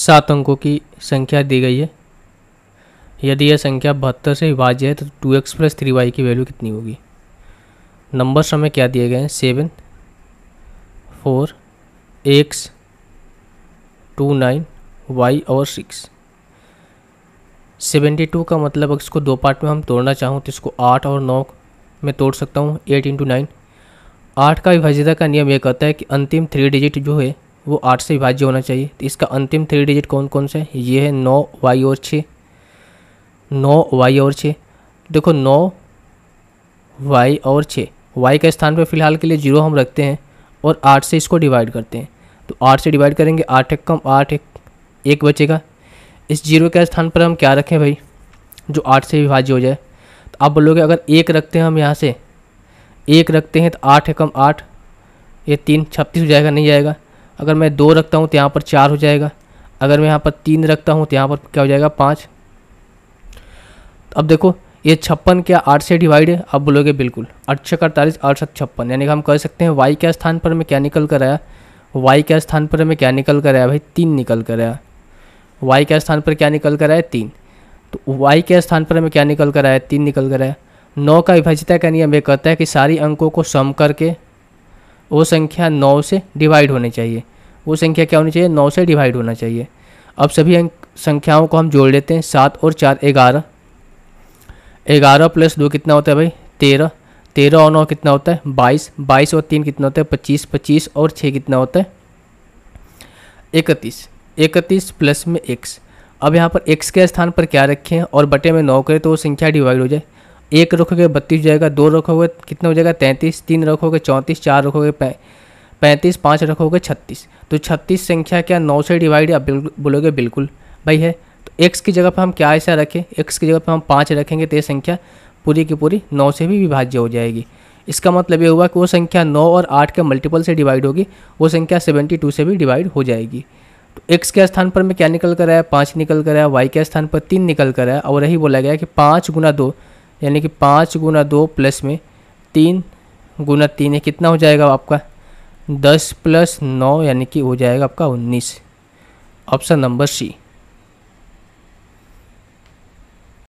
सात अंकों की संख्या दी गई है यदि यह संख्या बहत्तर से विभाज्य है तो two x plus three y की वैल्यू कितनी होगी नंबर्स हमें क्या दिए गए हैं seven four x two nine y और सिक्स सेवेंटी टू का मतलब अगर इसको दो पार्ट में हम तोड़ना चाहूँ तो इसको आठ और नौ में तोड़ सकता हूँ एट इंटू नाइन आठ का विभाज्यता का नियम यह कहता है कि अंतिम थ्री डिजिट जो है वो आठ से विभाज्य होना चाहिए तो इसका अंतिम थ्री डिजिट कौन कौन सा है ये है नौ वाई और छः नौ वाई और छः देखो नौ वाई और छः वाई के स्थान पर फिलहाल के लिए जीरो हम रखते हैं और आठ से इसको डिवाइड करते हैं तो आठ से डिवाइड करेंगे आठ एक कम आठ एक एक बचेगा इस जीरो के स्थान पर हम क्या रखें भाई जो आठ से विभाज्य हो जाए तो आप बोलोगे अगर एक रखते हैं हम यहाँ से एक रखते हैं तो आठ एकम आठ ये तीन छत्तीस हो जाएगा नहीं जाएगा अगर मैं दो रखता हूँ तो यहाँ पर चार हो जाएगा अगर मैं यहाँ पर तीन रखता हूँ तो यहाँ पर क्या हो जाएगा पाँच अब देखो ये छप्पन क्या आठ से डिवाइड है आप बोलोगे बिल्कुल छः अड़तालीस अड़सठ छप्पन यानी कि हम कह सकते हैं वाई के स्थान पर मैं क्या निकल कर आया वाई के स्थान पर हमें क्या निकल कर आया भाई तीन निकल कर आया वाई के स्थान पर क्या निकल कर आया तीन तो वाई के स्थान पर हमें क्या निकल कर आया तीन निकल कर आया नौ का विभाजिता का नियम यह कहता है कि सारी अंकों को सम करके वो संख्या नौ से डिवाइड होनी चाहिए वो संख्या क्या होनी चाहिए नौ से डिवाइड होना चाहिए अब सभी संख्याओं को हम जोड़ लेते हैं सात और चार ग्यारह ग्यारह प्लस दो कितना होता है भाई तेरह तेरह और नौ कितना होता है बाईस बाईस और तीन कितना होता है पच्चीस पच्चीस और छः कितना होता है इकतीस इकतीस प्लस में एक्स अब यहाँ पर एक्स के स्थान पर क्या रखें और बटे में नौ करें तो वो संख्या डिवाइड हो जाए एक रखोगे बत्तीस हो जाएगा दो रखोगे कितना हो जाएगा तैंतीस तीन रखोगे चौंतीस चार रखोगे पैंतीस पाँच रखोगे छत्तीस तो छत्तीस संख्या क्या नौ से डिवाइड आप बोलोगे बिल्कुल भाई है तो एक्स की जगह पर हम क्या ऐसा रखें एक्स की जगह पर हम पाँच रखेंगे तो ये संख्या पूरी की पूरी नौ से भी विभाज्य हो जाएगी इसका मतलब ये हुआ कि वो संख्या नौ और आठ के मल्टीपल से डिवाइड होगी वो संख्या सेवेंटी टू से भी डिवाइड हो जाएगी तो एक्स के स्थान पर मैं क्या निकल कर आया पाँच निकल कर आया वाई के स्थान पर तीन निकल कर आया और यही बोला गया कि पाँच गुना दो यानी कि पाँच गुना दो प्लस में तीन गुना तीन है कितना हो जाएगा आपका दस प्लस नौ यानी कि हो जाएगा आपका उन्नीस ऑप्शन नंबर सी